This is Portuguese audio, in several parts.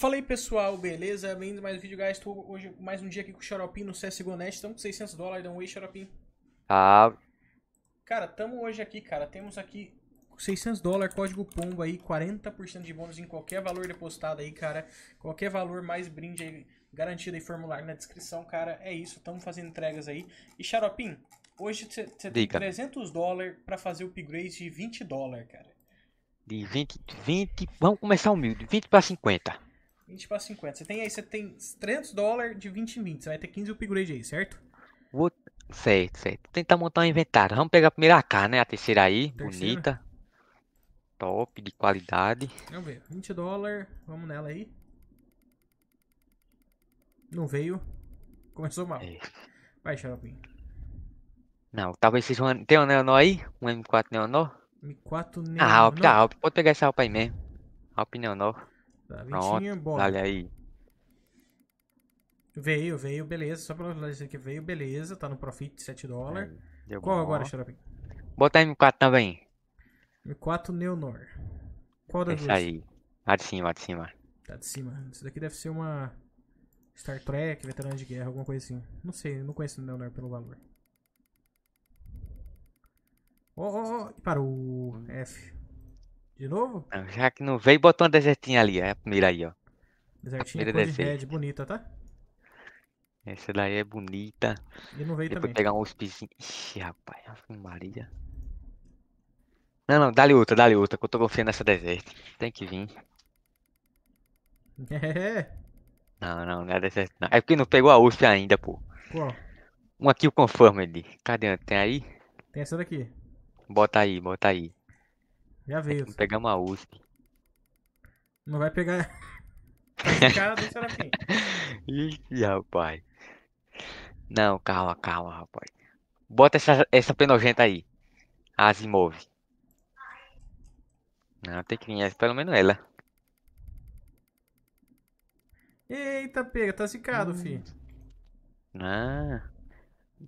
Fala aí pessoal, beleza? Bem-vindo mais um vídeo, guys. estou hoje mais um dia aqui com o Xaropim no CSGO.net. Estamos com 600 dólares, dá um oi, Xaropim. Ah. Cara, estamos hoje aqui, cara. Temos aqui 600 dólares, código POMBO aí, 40% de bônus em qualquer valor depositado aí, cara. Qualquer valor, mais brinde aí, garantido aí, formulário na descrição, cara. É isso, estamos fazendo entregas aí. E Xaropim, hoje você tem 300 dólares para fazer o upgrade de 20 dólares, cara. De 20, 20, vamos começar humilde, 20 para 50. 20 para 50. Você tem aí, você tem 300 dólares de 20 em 20. Você vai ter 15 upgrade aí, certo? Vou... Certo, certo. Tentar montar um inventário. Vamos pegar a primeira AK, né? A terceira aí, terceira. bonita. Top, de qualidade. Vamos ver, 20 dólares. Vamos nela aí. Não veio. Começou mal. É. Vai, Xaropim. Não, talvez seja um... Tem um Neonó aí? Um M4 Neonó? M4 Neonó. Ah, Alp, tá, Alp. Pode pegar essa Alp aí mesmo. Alp Neonó. Tá, vintinho, Olha aí. Veio, veio, beleza. Só pela dizer que veio, beleza. Tá no profit, 7 dólares. Qual bom. agora, Xaropim? Botar M4 também. M4 Neonor. Qual da Essa aí. Lá de cima, lá de cima. Tá de cima. Isso daqui deve ser uma Star Trek, veterano de guerra, alguma coisa assim. Não sei, não conheço o Neonor pelo valor. Oh, oh, oh, parou. F. De novo? Ah, já que não veio, botou uma desertinha ali. É a primeira aí, ó. Desertinha de red, bonita, tá? Essa daí é bonita. E não veio Depois também. pegar um USPzinho. Ixi, rapaz. Maria. Não, não. Dá-lhe outra, dá-lhe outra. Que eu tô confiando nessa deserta. Tem que vir. É. Não, não. Não é deserta, não. É porque não pegou a USP ainda, pô. Qual? Uma confirma ele Cadê? Tem aí? Tem essa daqui. Bota aí, bota aí. Já veio. Vamos pegar uma USP. Não vai pegar. Esse cara do Serafim. Ih, rapaz. Não, calma, calma, rapaz. Bota essa, essa penogenta aí. Asimov. Não, tem que vir pelo menos ela. Eita, pega, tá zicado, hum. filho. Ah.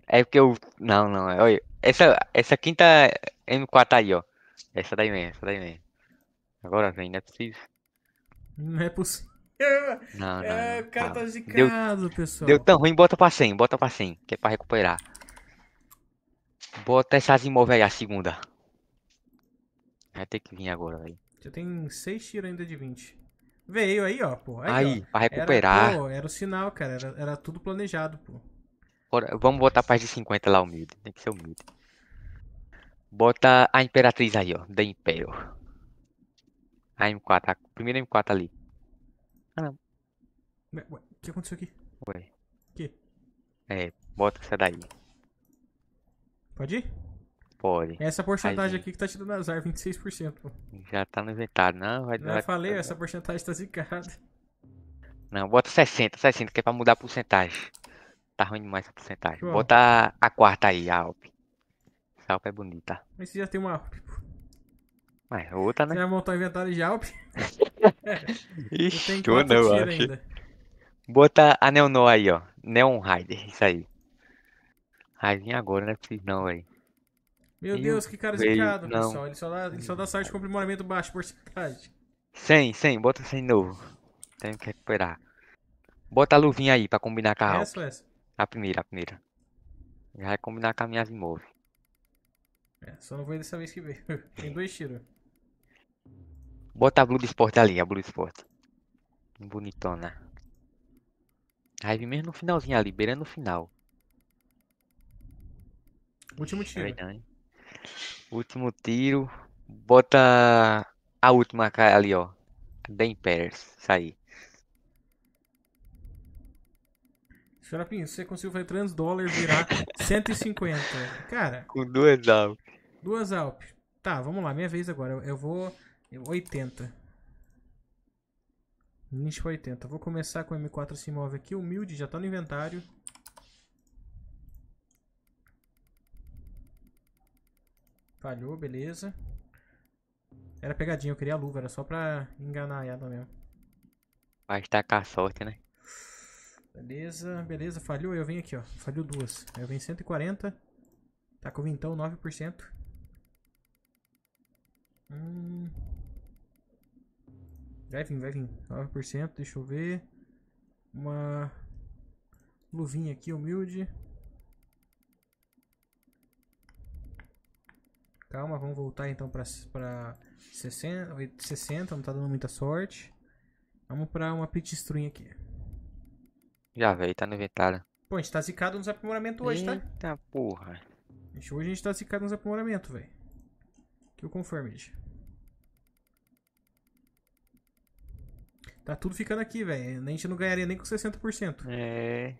É porque eu. Não, não. Olha, essa, essa quinta M4 aí, ó. É essa daí mesmo, essa daí mesmo. Agora vem, não é possível. Não é possível. Não, não. É, o cara tá zicado, deu, pessoal. Deu tão ruim, bota pra 100, bota pra 100, que é pra recuperar. Bota essas imóveis aí, a segunda. Vai ter que vir agora, velho. Você tem 6 tiros ainda de 20. Veio aí, ó, pô. Aí, aí ó. pra recuperar. Era, pô, era o sinal, cara. Era, era tudo planejado, pô. Bora, vamos botar a pra de 50 lá, humilde. Tem que ser humilde. Bota a Imperatriz aí, ó. Da Imperial. A M4, a primeira M4 ali. Ah, não. Ué, ué, o que aconteceu aqui? Ué. Que? É, bota essa daí. Pode ir? Pode. É essa porcentagem aqui que tá te dando azar, 26%. Já tá no inventário, não? Vai, não, eu falei, essa porcentagem tá zicada. Não, bota 60, 60, que é pra mudar a porcentagem. Tá ruim demais essa porcentagem. Bota a quarta aí, Alp. Alp é bonita. Mas você já tem uma Alp, pô. Mas outra, né? Você já montou o inventário de Alp? Ixi, eu não, acho. Ainda. Bota a Neonó aí, ó. Neon Rider, isso aí. Raizinha agora, né, é possível não, velho. Meu Deus, que cara zicado, pessoal. Ele só dá, ele só dá sorte de comprimamento baixo, por cidade. 100, 100. Bota 100 novo. Tenho que recuperar. Bota a luvinha aí pra combinar com a Essa Alp. essa? A primeira, a primeira. Já vai combinar com a minha imóveis. É, só não vou dessa vez que veio. Tem dois tiros. Bota a Blue Sport ali, a Blue Sport. Bonitona. Aí mesmo no finalzinho ali, beirando o final. Último é tiro. Último tiro. Bota a última ali, ó. Dan Pérez. Isso aí. Xaropinho, você conseguiu fazer trans dólar virar 150. Cara. Com duas Alp. Duas Alp. Tá, vamos lá, minha vez agora. Eu vou. 80. Nicho 80. Vou começar com o M4 se move aqui. Humilde, já tá no inventário. Falhou, beleza. Era pegadinha, eu queria a luva, era só pra enganar a Yada mesmo. Vai tá com a sorte, né? Beleza, beleza, falhou. Eu venho aqui, ó. Falhou duas. Eu venho 140. Tá com vintão, 9%. Hum. Vai vir, vai vir. 9%, deixa eu ver. Uma luvinha aqui, humilde. Calma, vamos voltar então pra, pra 60, 60, não tá dando muita sorte. Vamos pra uma string aqui. Já, velho, tá no inventário. Pô, a gente tá zicado nos aprimoramentos hoje, tá? Eita porra. hoje a gente tá zicado nos aprimoramentos, velho. Que o confirmo, gente. Tá tudo ficando aqui, velho. A gente não ganharia nem com 60%. É.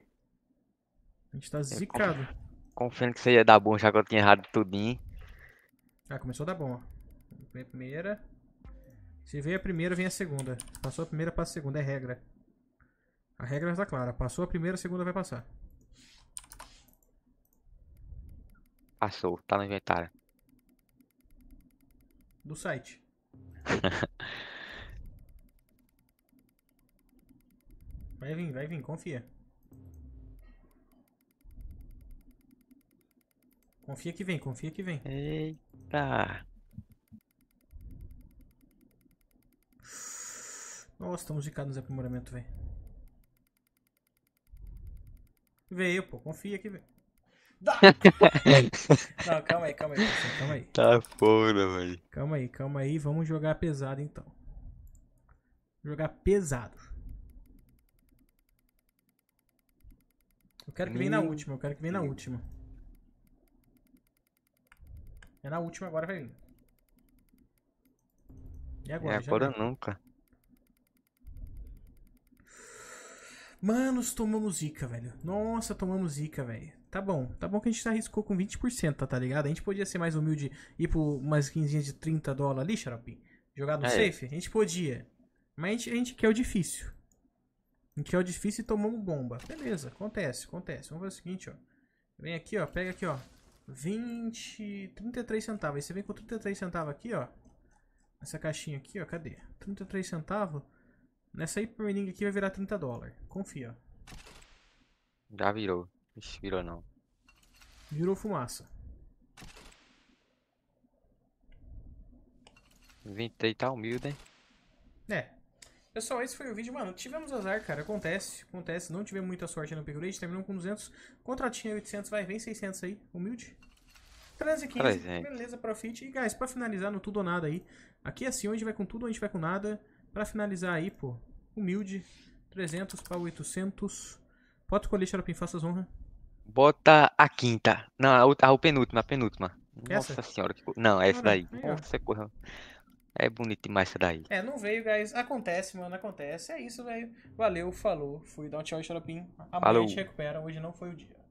A gente tá é, zicado. Confiando que você ia dar bom já que eu tinha errado tudinho. Ah, começou a dar bom, ó. Vem a primeira. Se veio a primeira, vem a segunda. Passou a primeira, passa a segunda. É regra. A regra está clara. Passou a primeira, a segunda vai passar. Passou, tá no inventário. Do site. vai vir, vai vir, confia. Confia que vem, confia que vem. Eita. Nossa, estamos de cara nos aprimoramento, velho. Veio, pô, confia que veio. Não, calma aí, calma aí, calma aí. Tá foda, velho. Calma aí, calma aí, vamos jogar pesado então. Jogar pesado. Eu quero que venha na hum. última, eu quero que venha na hum. última. É na última agora, velho. E agora? É agora nunca. Manos, tomamos zica, velho. Nossa, tomamos zica, velho. Tá bom, tá bom que a gente arriscou com 20%, tá ligado? A gente podia ser mais humilde e ir por umas 15 de 30 dólares ali, xaropim. Jogar no é. safe? A gente podia. Mas a gente, a gente quer o difícil. A gente quer o difícil e tomamos bomba. Beleza, acontece, acontece. Vamos fazer o seguinte, ó. Vem aqui, ó. Pega aqui, ó. 20. 33 centavos. Aí você vem com 33 centavos aqui, ó. Essa caixinha aqui, ó. Cadê? 33 centavos. Nessa aí, aqui vai virar 30 dólares. Confia. Já virou. Ixi, virou não. Virou fumaça. Inventei tá humilde, hein? É. Pessoal, é esse foi o vídeo. Mano, tivemos azar, cara. Acontece, acontece. Não tivemos muita sorte no upgrade. Terminou com 200. Contratinha 800, vai. Vem 600 aí. Humilde. 315. Beleza, profit. E, guys, pra finalizar no tudo ou nada aí. Aqui é assim, onde vai com tudo, onde vai com nada. Para finalizar aí, pô, humilde, 300 para 800. Bota o colete Xaropim, faça as honras. Bota a quinta. Não, a, a, penúltima, a penúltima. Essa? Nossa senhora, que... não, é essa daí. Melhor. Nossa, corra. É bonito demais essa daí. É, não veio, guys. Acontece, mano, acontece. É isso, velho. Valeu, falou. Fui dar um tchau, Xaropim. Amanhã a gente recupera. Hoje não foi o dia.